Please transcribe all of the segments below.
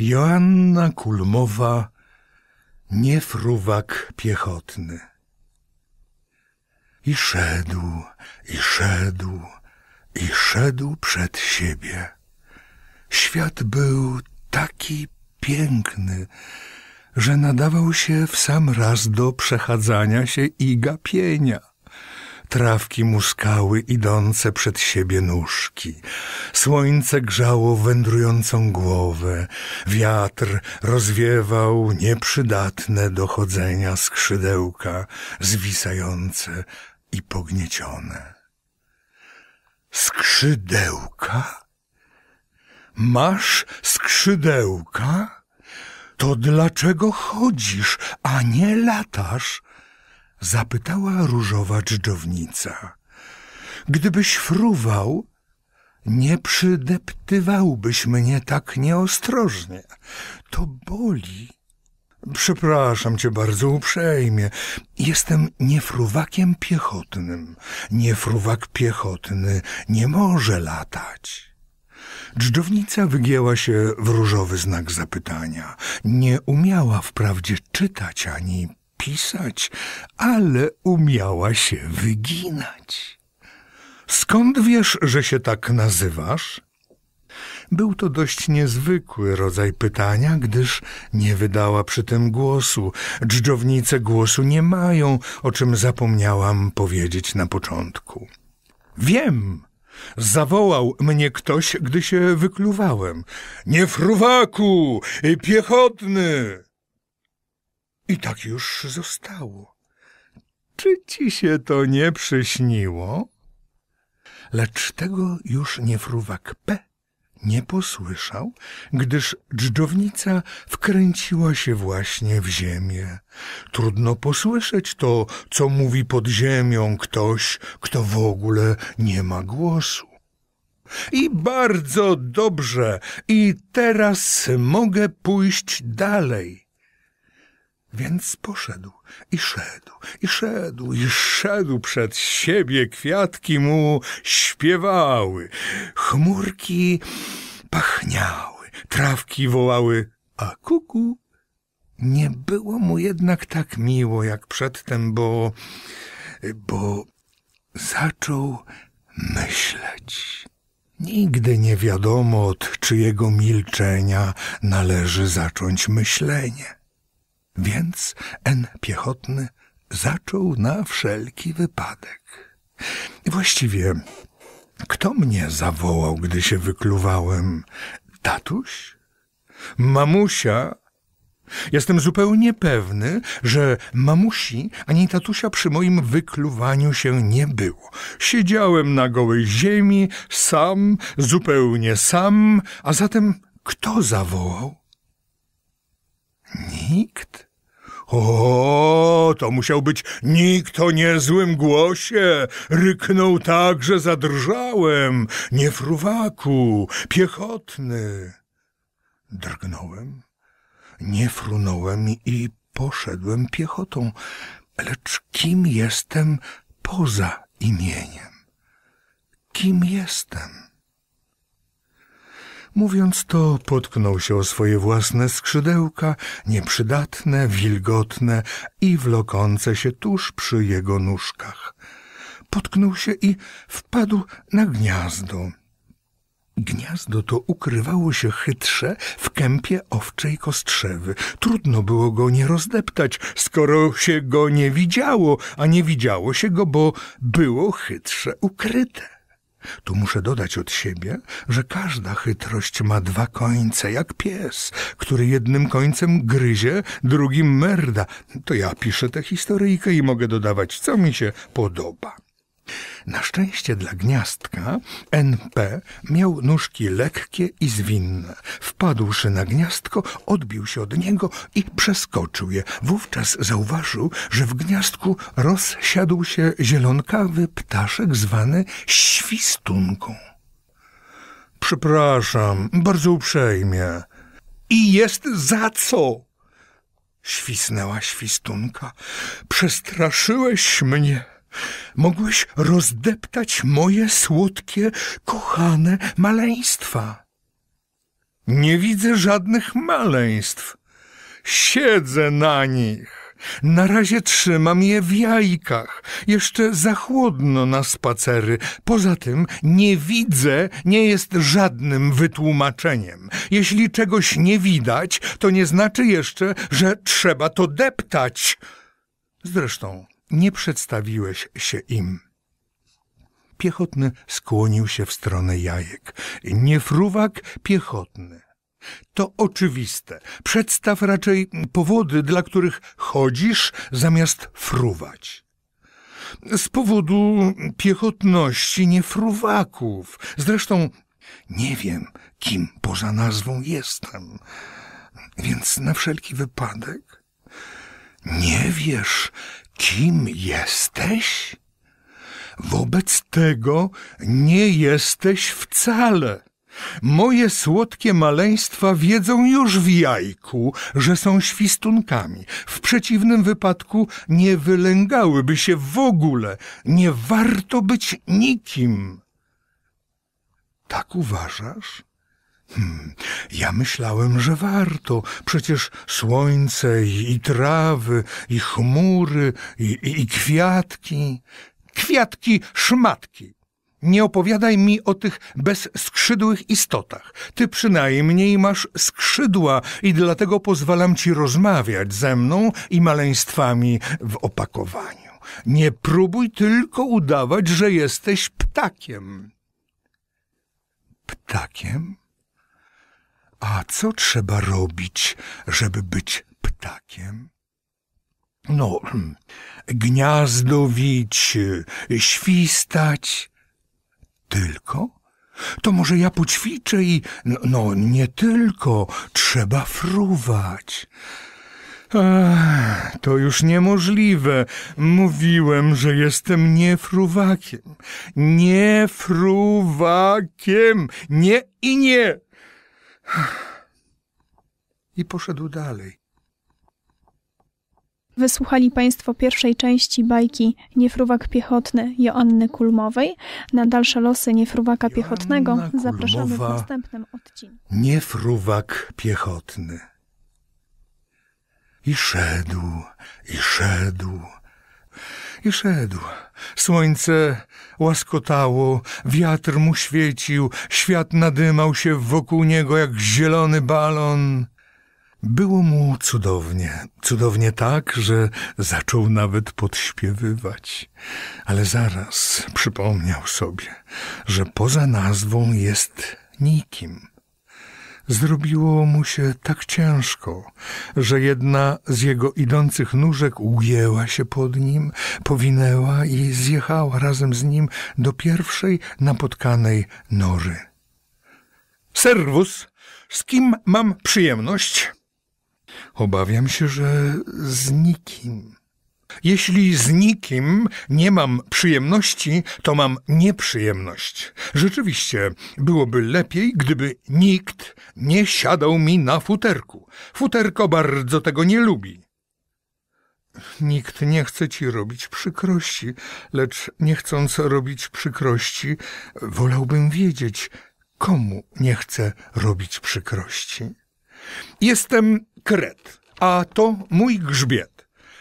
Joanna Kulmowa, niefruwak piechotny. I szedł, i szedł, i szedł przed siebie. Świat był taki piękny, że nadawał się w sam raz do przechadzania się i gapienia. Trawki muskały idące przed siebie nóżki. Słońce grzało wędrującą głowę. Wiatr rozwiewał nieprzydatne do chodzenia skrzydełka zwisające i pogniecione. Skrzydełka? Masz skrzydełka? To dlaczego chodzisz, a nie latasz? Zapytała różowa dżdżownica. Gdybyś fruwał, nie przydeptywałbyś mnie tak nieostrożnie. To boli. Przepraszam cię bardzo uprzejmie. Jestem niefruwakiem piechotnym. Niefruwak piechotny nie może latać. Dżdżownica wygięła się w różowy znak zapytania. Nie umiała wprawdzie czytać ani pisać, ale umiała się wyginać. Skąd wiesz, że się tak nazywasz? Był to dość niezwykły rodzaj pytania, gdyż nie wydała przy tym głosu. Dżdżownice głosu nie mają, o czym zapomniałam powiedzieć na początku. Wiem! Zawołał mnie ktoś, gdy się wykluwałem. Nie fruwaku, piechotny! I tak już zostało. Czy ci się to nie przyśniło? Lecz tego już nie fruwak P nie posłyszał, gdyż dżdżownica wkręciła się właśnie w ziemię. Trudno posłyszeć to, co mówi pod ziemią ktoś, kto w ogóle nie ma głosu. I bardzo dobrze, i teraz mogę pójść dalej. Więc poszedł i szedł, i szedł, i szedł przed siebie, kwiatki mu śpiewały, chmurki pachniały, trawki wołały, a kuku. Nie było mu jednak tak miło jak przedtem, bo, bo zaczął myśleć. Nigdy nie wiadomo, od czyjego milczenia należy zacząć myślenie. Więc N. Piechotny zaczął na wszelki wypadek. Właściwie, kto mnie zawołał, gdy się wykluwałem? Tatuś? Mamusia? Jestem zupełnie pewny, że mamusi ani tatusia przy moim wykluwaniu się nie było. Siedziałem na gołej ziemi, sam, zupełnie sam, a zatem kto zawołał? Nikt. O, to musiał być nikt o niezłym głosie. Ryknął tak, że zadrżałem. Nie fruwaku, piechotny. Drgnąłem, nie frunąłem i poszedłem piechotą. Lecz kim jestem poza imieniem? Kim jestem? Mówiąc to, potknął się o swoje własne skrzydełka, nieprzydatne, wilgotne i wlokące się tuż przy jego nóżkach. Potknął się i wpadł na gniazdo. Gniazdo to ukrywało się chytrze w kępie owczej kostrzewy. Trudno było go nie rozdeptać, skoro się go nie widziało, a nie widziało się go, bo było chytrze ukryte. Tu muszę dodać od siebie, że każda chytrość ma dwa końce, jak pies, który jednym końcem gryzie, drugim merda. To ja piszę tę historyjkę i mogę dodawać, co mi się podoba. Na szczęście dla gniazdka NP miał nóżki lekkie i zwinne. Wpadłszy na gniazdko, odbił się od niego i przeskoczył je. Wówczas zauważył, że w gniazdku rozsiadł się zielonkawy ptaszek zwany świstunką. Przepraszam, bardzo uprzejmie. I jest za co? Świsnęła świstunka. Przestraszyłeś mnie. Mogłeś rozdeptać moje słodkie, kochane maleństwa. Nie widzę żadnych maleństw. Siedzę na nich. Na razie trzymam je w jajkach. Jeszcze za chłodno na spacery. Poza tym nie widzę nie jest żadnym wytłumaczeniem. Jeśli czegoś nie widać, to nie znaczy jeszcze, że trzeba to deptać. Zresztą nie przedstawiłeś się im. Piechotny skłonił się w stronę jajek. Nie fruwak piechotny. To oczywiste. Przedstaw raczej powody, dla których chodzisz, zamiast fruwać. Z powodu piechotności, nie fruwaków. Zresztą nie wiem, kim poza nazwą jestem. Więc na wszelki wypadek nie wiesz, kim jesteś? Wobec tego nie jesteś wcale. Moje słodkie maleństwa wiedzą już w jajku, że są świstunkami. W przeciwnym wypadku nie wylęgałyby się w ogóle. Nie warto być nikim. Tak uważasz? Hmm, ja myślałem, że warto. Przecież słońce i, i trawy, i chmury, i, i, i kwiatki. Kwiatki, szmatki. Nie opowiadaj mi o tych bezskrzydłych istotach. Ty przynajmniej masz skrzydła i dlatego pozwalam ci rozmawiać ze mną i maleństwami w opakowaniu. Nie próbuj tylko udawać, że jesteś ptakiem. Ptakiem? A co trzeba robić, żeby być ptakiem? No, hmm, gniazdo wić, świstać. Tylko? To może ja poćwiczę i... No, no nie tylko, trzeba fruwać. Ach, to już niemożliwe. Mówiłem, że jestem niefruwakiem. Niefruwakiem. Nie i nie. I poszedł dalej. Wysłuchali Państwo pierwszej części bajki Niefruwak Piechotny Joanny Kulmowej. Na dalsze losy Niefruwaka Joanna Piechotnego zapraszamy w następnym odcinku. Niefruwak Piechotny. I szedł, i szedł i szedł. Słońce łaskotało, wiatr mu świecił, świat nadymał się wokół niego jak zielony balon. Było mu cudownie, cudownie tak, że zaczął nawet podśpiewywać, ale zaraz przypomniał sobie, że poza nazwą jest nikim. Zrobiło mu się tak ciężko, że jedna z jego idących nóżek ugięła się pod nim, powinęła i zjechała razem z nim do pierwszej napotkanej nory. Serwus, z kim mam przyjemność? Obawiam się, że z nikim. Jeśli z nikim nie mam przyjemności, to mam nieprzyjemność. Rzeczywiście, byłoby lepiej, gdyby nikt nie siadał mi na futerku. Futerko bardzo tego nie lubi. Nikt nie chce ci robić przykrości, lecz nie chcąc robić przykrości, wolałbym wiedzieć, komu nie chcę robić przykrości. Jestem kret, a to mój grzbiet.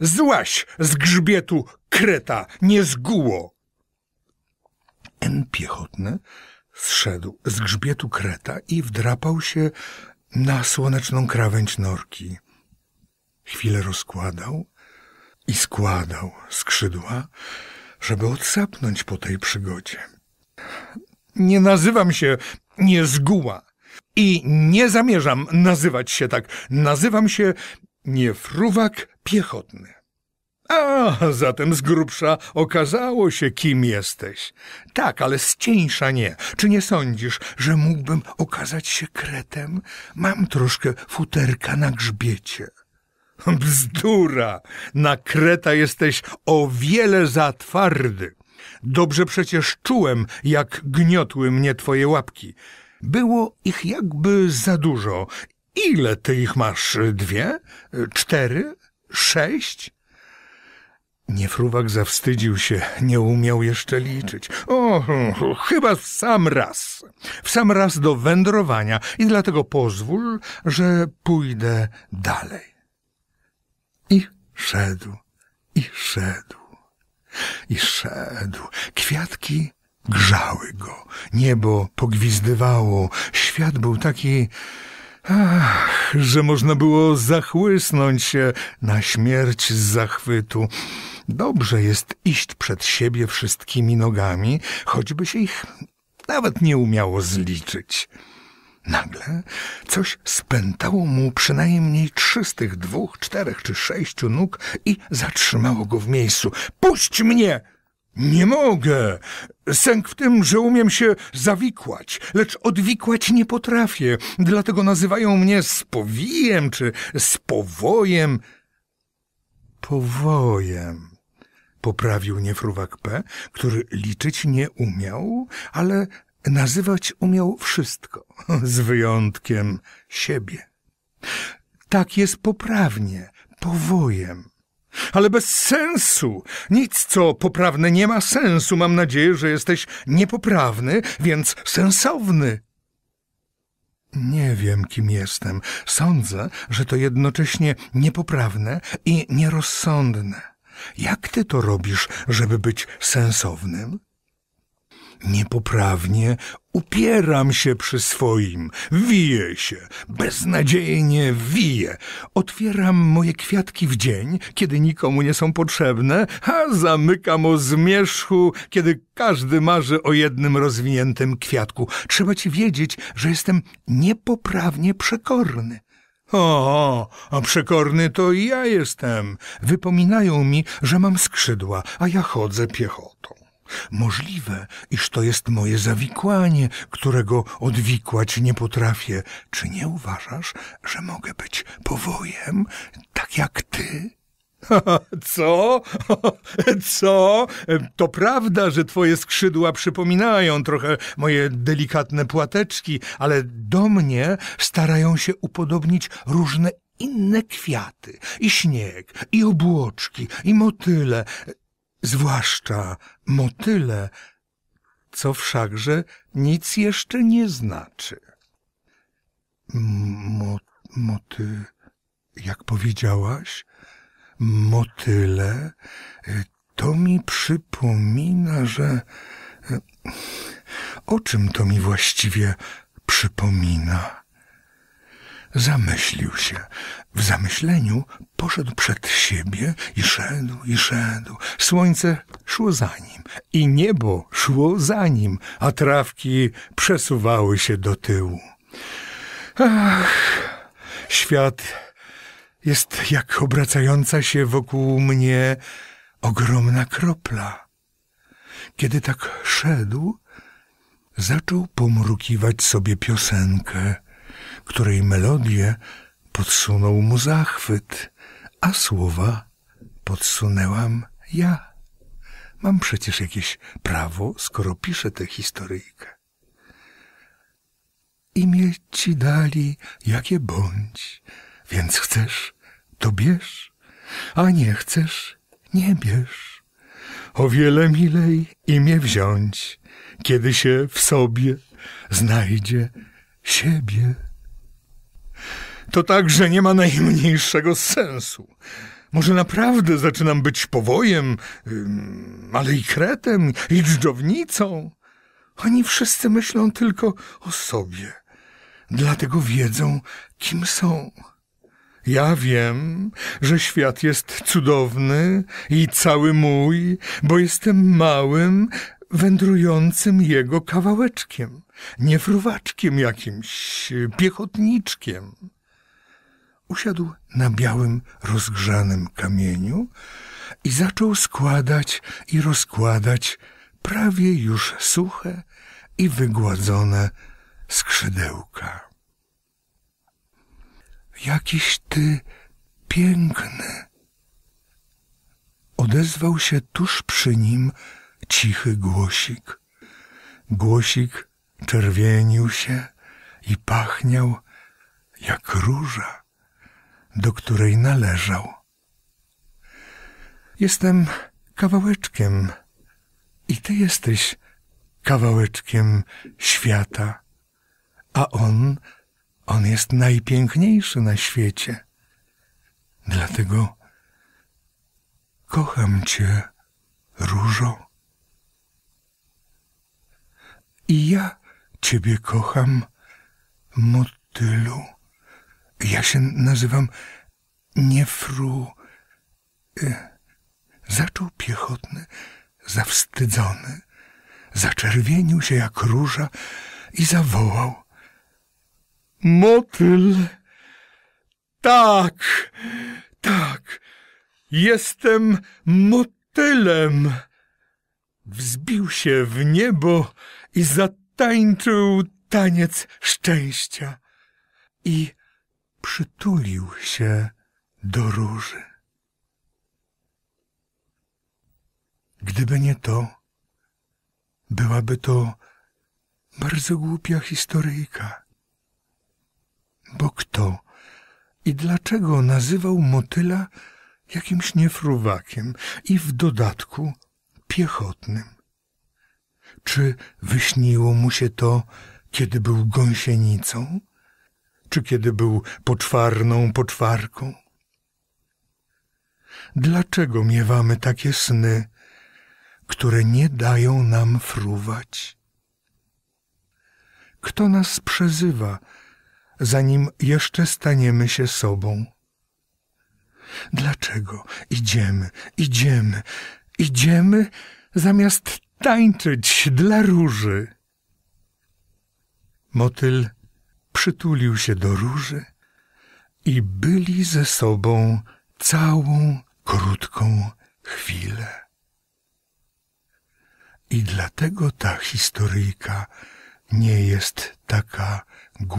Złaś z grzbietu, kreta, nie zguło! N. Piechotny zszedł z grzbietu kreta i wdrapał się na słoneczną krawędź norki. Chwilę rozkładał i składał skrzydła, żeby odsapnąć po tej przygodzie. Nie nazywam się Niezguła i nie zamierzam nazywać się tak. Nazywam się nie fruwak piechotny. A, zatem z grubsza okazało się, kim jesteś. Tak, ale z cieńsza nie. Czy nie sądzisz, że mógłbym okazać się kretem? Mam troszkę futerka na grzbiecie. Bzdura! Na kreta jesteś o wiele za twardy. Dobrze przecież czułem, jak gniotły mnie twoje łapki. Było ich jakby za dużo Ile ty ich masz? Dwie? Cztery? Sześć? Niefruwak zawstydził się, nie umiał jeszcze liczyć. O, chyba w sam raz. W sam raz do wędrowania i dlatego pozwól, że pójdę dalej. I szedł, i szedł, i szedł. Kwiatki grzały go, niebo pogwizdywało, świat był taki Ach, że można było zachłysnąć się na śmierć z zachwytu. Dobrze jest iść przed siebie wszystkimi nogami, choćby się ich nawet nie umiało zliczyć. Nagle coś spętało mu przynajmniej trzy z tych dwóch, czterech czy sześciu nóg i zatrzymało go w miejscu. Puść mnie! Nie mogę. Sęk w tym, że umiem się zawikłać, lecz odwikłać nie potrafię, dlatego nazywają mnie spowijem czy spowojem. Powojem, poprawił niefruwak P, który liczyć nie umiał, ale nazywać umiał wszystko, z wyjątkiem siebie. Tak jest poprawnie, powojem ale bez sensu. Nic, co poprawne, nie ma sensu. Mam nadzieję, że jesteś niepoprawny, więc sensowny. Nie wiem, kim jestem. Sądzę, że to jednocześnie niepoprawne i nierozsądne. Jak ty to robisz, żeby być sensownym? Niepoprawnie upieram się przy swoim, wiję się, beznadziejnie wiję. Otwieram moje kwiatki w dzień, kiedy nikomu nie są potrzebne, a zamykam o zmierzchu, kiedy każdy marzy o jednym rozwiniętym kwiatku. Trzeba ci wiedzieć, że jestem niepoprawnie przekorny. O, a przekorny to ja jestem. Wypominają mi, że mam skrzydła, a ja chodzę piechotą. Możliwe, iż to jest moje zawikłanie, którego odwikłać nie potrafię. Czy nie uważasz, że mogę być powojem, tak jak ty? Co? Co? To prawda, że twoje skrzydła przypominają trochę moje delikatne płateczki, ale do mnie starają się upodobnić różne inne kwiaty, i śnieg, i obłoczki, i motyle zwłaszcza motyle, co wszakże nic jeszcze nie znaczy. Mo, moty, jak powiedziałaś, motyle, to mi przypomina, że. E, o czym to mi właściwie przypomina? zamyślił się. W zamyśleniu poszedł przed siebie i szedł, i szedł. Słońce szło za nim i niebo szło za nim, a trawki przesuwały się do tyłu. Ach, świat jest jak obracająca się wokół mnie ogromna kropla. Kiedy tak szedł, zaczął pomrukiwać sobie piosenkę – której melodię podsunął mu zachwyt, a słowa podsunęłam ja. Mam przecież jakieś prawo, skoro piszę tę historyjkę. Imię ci dali, jakie bądź, więc chcesz, to bierz, a nie chcesz, nie bierz. O wiele milej imię wziąć, kiedy się w sobie znajdzie siebie to także nie ma najmniejszego sensu. Może naprawdę zaczynam być powojem, ale i kretem, i dżdżownicą. Oni wszyscy myślą tylko o sobie. Dlatego wiedzą, kim są. Ja wiem, że świat jest cudowny i cały mój, bo jestem małym, wędrującym jego kawałeczkiem, fruwaczkiem jakimś, y, piechotniczkiem. Usiadł na białym, rozgrzanym kamieniu i zaczął składać i rozkładać prawie już suche i wygładzone skrzydełka. Jakiś ty piękny. Odezwał się tuż przy nim cichy głosik. Głosik czerwienił się i pachniał jak róża do której należał. Jestem kawałeczkiem i ty jesteś kawałeczkiem świata, a on, on jest najpiękniejszy na świecie. Dlatego kocham cię, różo. I ja ciebie kocham, motylu. Ja się nazywam nie fru... Y, zaczął piechotny, zawstydzony. Zaczerwienił się jak róża i zawołał. Motyl! Tak, tak, jestem motylem! Wzbił się w niebo i zatańczył taniec szczęścia. I przytulił się do róży. Gdyby nie to, byłaby to bardzo głupia historyjka. Bo kto i dlaczego nazywał motyla jakimś niefruwakiem i w dodatku piechotnym? Czy wyśniło mu się to, kiedy był gąsienicą? czy kiedy był poczwarną poczwarką. Dlaczego miewamy takie sny, które nie dają nam fruwać? Kto nas przezywa, zanim jeszcze staniemy się sobą? Dlaczego idziemy, idziemy, idziemy zamiast tańczyć dla róży? Motyl przytulił się do róży i byli ze sobą całą krótką chwilę. I dlatego ta historyjka nie jest taka głupia.